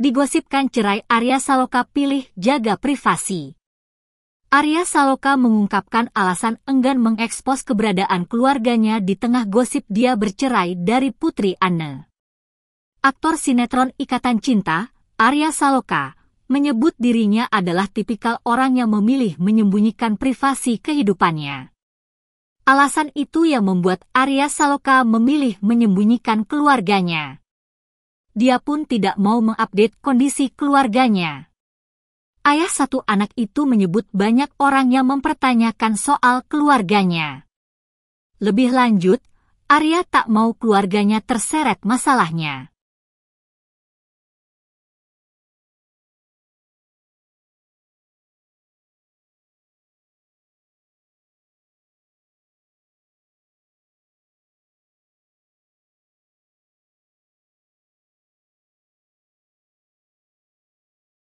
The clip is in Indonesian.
digosipkan cerai Arya Saloka pilih jaga privasi. Arya Saloka mengungkapkan alasan enggan mengekspos keberadaan keluarganya di tengah gosip dia bercerai dari Putri Anne. Aktor sinetron Ikatan Cinta, Arya Saloka, menyebut dirinya adalah tipikal orang yang memilih menyembunyikan privasi kehidupannya. Alasan itu yang membuat Arya Saloka memilih menyembunyikan keluarganya dia pun tidak mau mengupdate kondisi keluarganya. Ayah satu anak itu menyebut banyak orang yang mempertanyakan soal keluarganya. Lebih lanjut, Arya tak mau keluarganya terseret masalahnya.